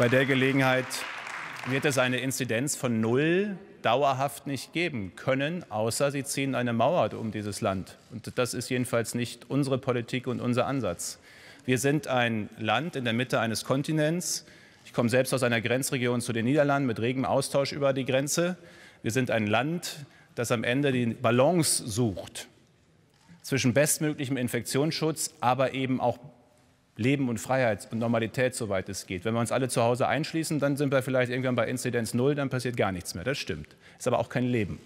Bei der Gelegenheit wird es eine Inzidenz von null dauerhaft nicht geben können, außer sie ziehen eine Mauer um dieses Land. Und das ist jedenfalls nicht unsere Politik und unser Ansatz. Wir sind ein Land in der Mitte eines Kontinents. Ich komme selbst aus einer Grenzregion zu den Niederlanden mit regem Austausch über die Grenze. Wir sind ein Land, das am Ende die Balance sucht zwischen bestmöglichem Infektionsschutz, aber eben auch Leben und Freiheit und Normalität, soweit es geht. Wenn wir uns alle zu Hause einschließen, dann sind wir vielleicht irgendwann bei Inzidenz Null, dann passiert gar nichts mehr. Das stimmt. Ist aber auch kein Leben.